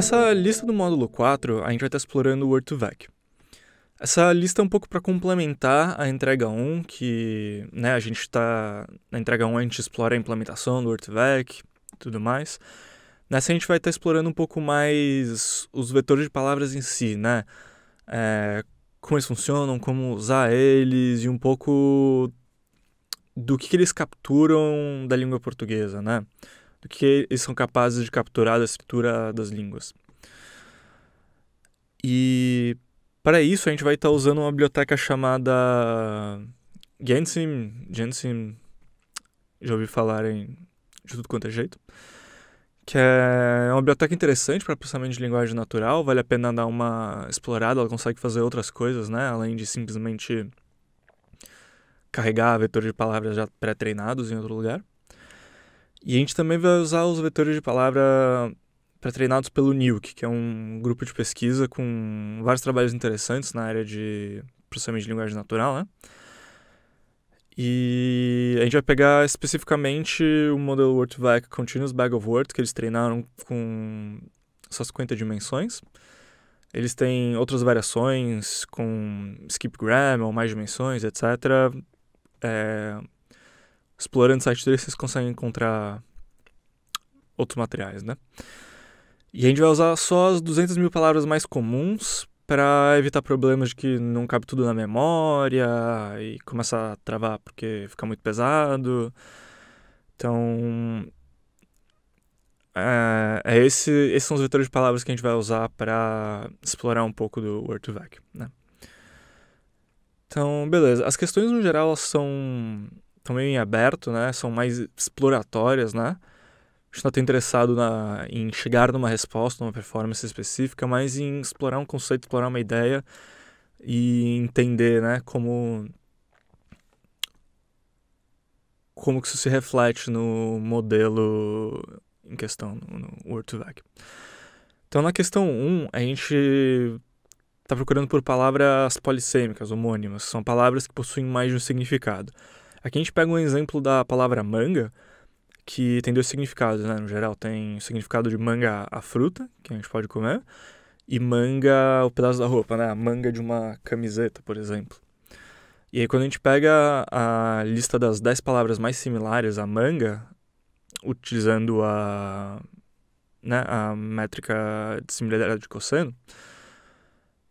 Nessa lista do módulo 4, a gente vai estar explorando o Word2Vec. Essa lista é um pouco para complementar a entrega 1, que né, a gente está. Na entrega 1 a gente explora a implementação do Word2Vec e tudo mais. Nessa a gente vai estar explorando um pouco mais os vetores de palavras em si, né? É, como eles funcionam, como usar eles e um pouco do que, que eles capturam da língua portuguesa, né? do que eles são capazes de capturar da estrutura das línguas. E para isso a gente vai estar usando uma biblioteca chamada Gensim, Gensim, já ouvi falar em de tudo quanto é jeito, que é uma biblioteca interessante para processamento de linguagem natural, vale a pena dar uma explorada, ela consegue fazer outras coisas, né, além de simplesmente carregar vetores de palavras já pré-treinados em outro lugar. E a gente também vai usar os vetores de palavra para treinados pelo NILC, que é um grupo de pesquisa com vários trabalhos interessantes na área de processamento de linguagem natural, né? E a gente vai pegar especificamente o modelo WordVac Continuous Bag of Words, que eles treinaram com essas 50 dimensões. Eles têm outras variações com skip gram ou mais dimensões, etc. É, explorando sites deles, vocês conseguem encontrar outros materiais, né? E a gente vai usar só as 200 mil palavras mais comuns para evitar problemas de que não cabe tudo na memória e começa a travar porque fica muito pesado. Então, é, é esse, esses são os vetores de palavras que a gente vai usar para explorar um pouco do Word2Vec, né? Então, beleza. As questões no geral elas são estão meio em aberto, né? São mais exploratórias, né? A gente não tá está interessado na, em chegar numa resposta, numa performance específica, mas em explorar um conceito, explorar uma ideia e entender, né? Como como que isso se reflete no modelo em questão, no Word2Vec. Então, na questão 1, um, a gente está procurando por palavras polissêmicas, homônimas. São palavras que possuem mais de um significado. Aqui a gente pega um exemplo da palavra manga, que tem dois significados, né? No geral, tem o significado de manga a fruta, que a gente pode comer, e manga o pedaço da roupa, né? A manga de uma camiseta, por exemplo. E aí, quando a gente pega a lista das 10 palavras mais similares à manga, utilizando a, né, a métrica de similaridade de cosseno,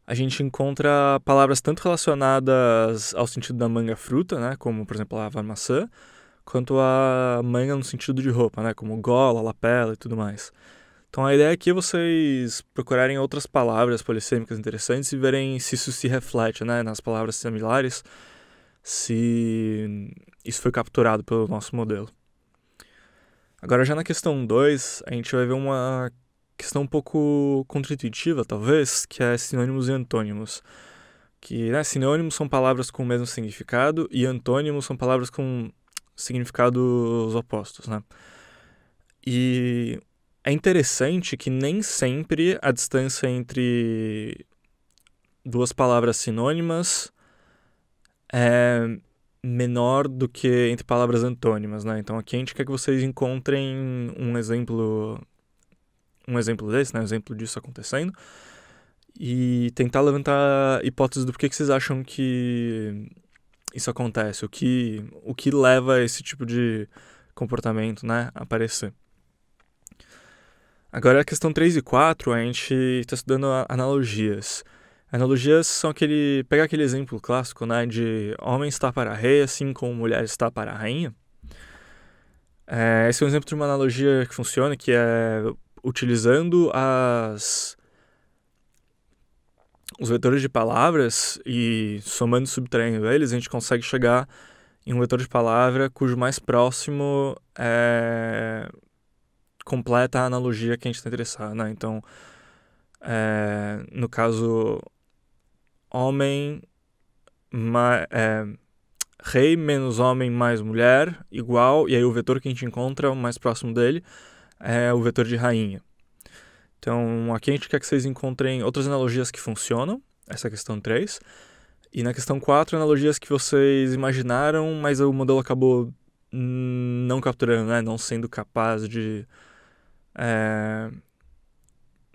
a gente encontra palavras tanto relacionadas ao sentido da manga fruta, né, como por exemplo a maçã, quanto a manga no sentido de roupa, né, como gola, lapela e tudo mais. Então a ideia aqui é vocês procurarem outras palavras polissêmicas interessantes e verem se isso se reflete né, nas palavras similares, se isso foi capturado pelo nosso modelo. Agora já na questão 2, a gente vai ver uma questão um pouco contraintuitiva, talvez, que é sinônimos e antônimos. Que né, sinônimos são palavras com o mesmo significado e antônimos são palavras com significados opostos, né? E é interessante que nem sempre a distância entre duas palavras sinônimas é menor do que entre palavras antônimas, né? Então aqui a gente quer que vocês encontrem um exemplo um exemplo desse, né? Um exemplo disso acontecendo. E tentar levantar hipóteses do porquê que vocês acham que isso acontece, o que, o que leva esse tipo de comportamento, né, aparecer. Agora, a questão 3 e 4, a gente está estudando analogias. Analogias são aquele. pegar aquele exemplo clássico, né, de homem está para a rei, assim como mulher está para a rainha. É, esse é um exemplo de uma analogia que funciona, que é utilizando as os vetores de palavras e somando e subtraindo eles, a gente consegue chegar em um vetor de palavra cujo mais próximo é completa a analogia que a gente está interessado, né? Então, é, no caso, homem, ma, é, rei menos homem mais mulher, igual, e aí o vetor que a gente encontra, o mais próximo dele, é o vetor de rainha. Então, aqui a gente quer que vocês encontrem outras analogias que funcionam, essa é questão 3. E na questão 4, analogias que vocês imaginaram, mas o modelo acabou não capturando, né? não sendo capaz de é,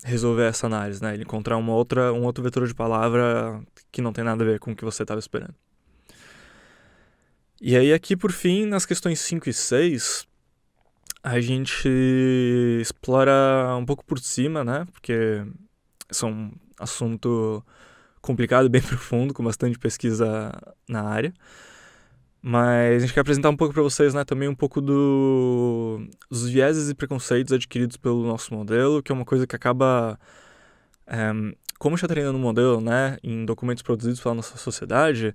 resolver essa análise, né? ele encontrar uma outra, um outro vetor de palavra que não tem nada a ver com o que você estava esperando. E aí, aqui por fim, nas questões 5 e 6, a gente explora um pouco por cima, né? Porque são é um assunto complicado, bem profundo, com bastante pesquisa na área. Mas a gente quer apresentar um pouco para vocês, né, também um pouco do, dos vieses e preconceitos adquiridos pelo nosso modelo, que é uma coisa que acaba é, como já tá treinando no modelo, né, em documentos produzidos pela nossa sociedade,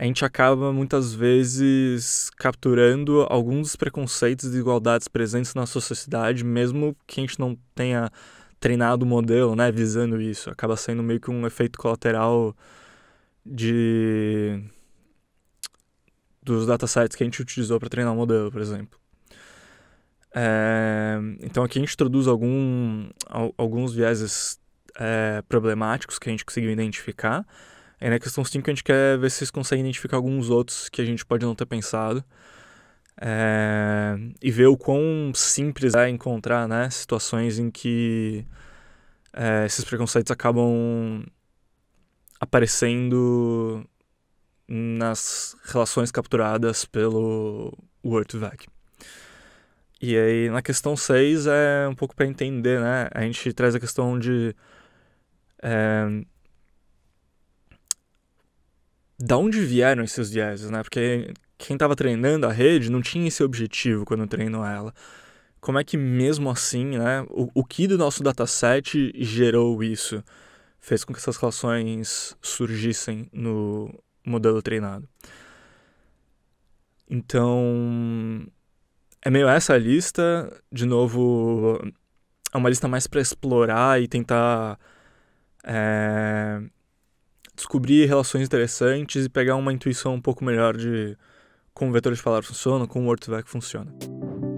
a gente acaba muitas vezes capturando alguns dos preconceitos e desigualdades presentes na nossa sociedade, mesmo que a gente não tenha treinado o modelo, né, visando isso. Acaba sendo meio que um efeito colateral de dos datasets que a gente utilizou para treinar o modelo, por exemplo. É... então aqui a gente introduz algum, alguns vieses é, problemáticos que a gente conseguiu identificar Aí é, na né, questão 5 a gente quer ver se vocês conseguem identificar alguns outros que a gente pode não ter pensado. É, e ver o quão simples é encontrar né, situações em que é, esses preconceitos acabam aparecendo nas relações capturadas pelo WordVac. E aí, na questão 6, é um pouco para entender, né? A gente traz a questão de é, da onde vieram esses vieses, né? Porque quem estava treinando a rede não tinha esse objetivo quando treinou ela. Como é que mesmo assim, né? O, o que do nosso dataset gerou isso? Fez com que essas relações surgissem no modelo treinado. Então, é meio essa a lista. De novo, é uma lista mais para explorar e tentar é, descobrir relações interessantes e pegar uma intuição um pouco melhor de como vetores de palavra funcionam, como o Word funciona.